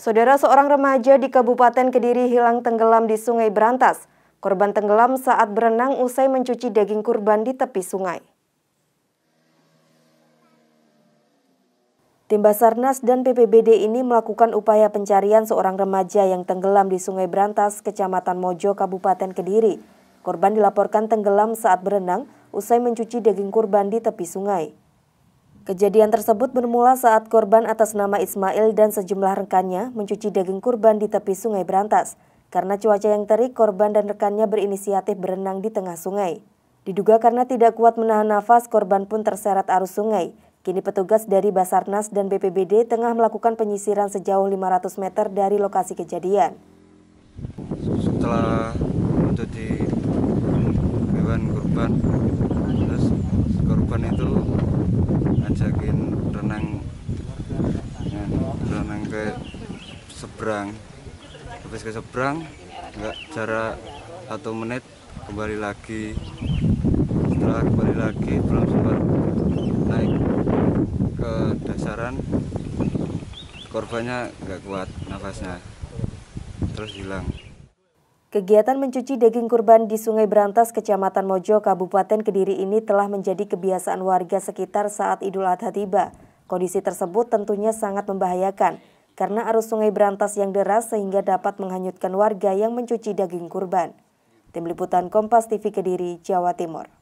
Saudara seorang remaja di Kabupaten Kediri hilang tenggelam di Sungai Berantas. Korban tenggelam saat berenang usai mencuci daging kurban di tepi sungai. Tim Basarnas dan PPBD ini melakukan upaya pencarian seorang remaja yang tenggelam di Sungai Berantas, Kecamatan Mojo, Kabupaten Kediri. Korban dilaporkan tenggelam saat berenang usai mencuci daging kurban di tepi sungai. Kejadian tersebut bermula saat korban atas nama Ismail dan sejumlah rekannya mencuci daging kurban di tepi sungai Berantas. Karena cuaca yang terik, korban dan rekannya berinisiatif berenang di tengah sungai. Diduga karena tidak kuat menahan nafas, korban pun terseret arus sungai. Kini petugas dari Basarnas dan BPBD tengah melakukan penyisiran sejauh 500 meter dari lokasi kejadian. Setelah menjadi hewan kurban, terus korban itu ngajakin renang ya, renang ke seberang habis ke seberang nggak jarak satu menit kembali lagi setelah kembali lagi belum sempat naik ke dasaran korbannya nggak kuat nafasnya terus hilang Kegiatan mencuci daging kurban di Sungai Berantas, Kecamatan Mojo, Kabupaten Kediri ini telah menjadi kebiasaan warga sekitar saat Idul Adha tiba. Kondisi tersebut tentunya sangat membahayakan karena arus Sungai Berantas yang deras sehingga dapat menghanyutkan warga yang mencuci daging kurban. Tim Liputan Kompas TV Kediri, Jawa Timur.